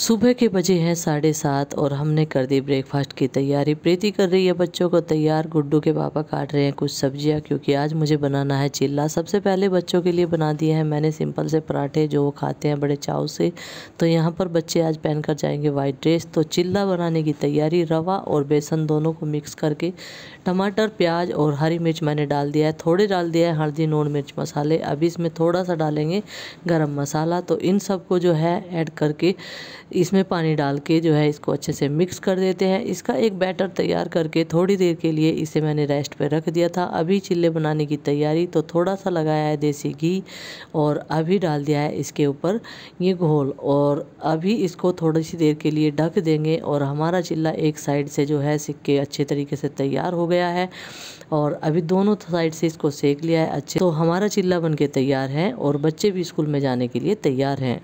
सुबह के बजे हैं साढ़े सात और हमने कर दी ब्रेकफास्ट की तैयारी प्रीति कर रही है बच्चों को तैयार गुड्डू के पापा काट रहे हैं कुछ सब्जियां क्योंकि आज मुझे बनाना है चिल्ला सबसे पहले बच्चों के लिए बना दिए हैं मैंने सिंपल से पराठे जो वो खाते हैं बड़े चाव से तो यहाँ पर बच्चे आज पहन कर जाएंगे वाइट ड्रेस तो चिल्ला बनाने की तैयारी रवा और बेसन दोनों को मिक्स करके टमाटर प्याज और हरी मिर्च मैंने डाल दिया है थोड़े डाल दिया है हल्दी नून मिर्च मसाले अभी इसमें थोड़ा सा डालेंगे गर्म मसाला तो इन सबको जो है ऐड करके इसमें पानी डाल के जो है इसको अच्छे से मिक्स कर देते हैं इसका एक बैटर तैयार करके थोड़ी देर के लिए इसे मैंने रेस्ट पे रख दिया था अभी चिल्ले बनाने की तैयारी तो थोड़ा सा लगाया है देसी घी और अभी डाल दिया है इसके ऊपर ये घोल और अभी इसको थोड़ी सी देर के लिए ढक देंगे और हमारा चिल्ला एक साइड से जो है सिक के अच्छे तरीके से तैयार हो गया है और अभी दोनों साइड से इसको सेक लिया है अच्छे तो हमारा चिल्ला बन के तैयार है और बच्चे भी स्कूल में जाने के लिए तैयार हैं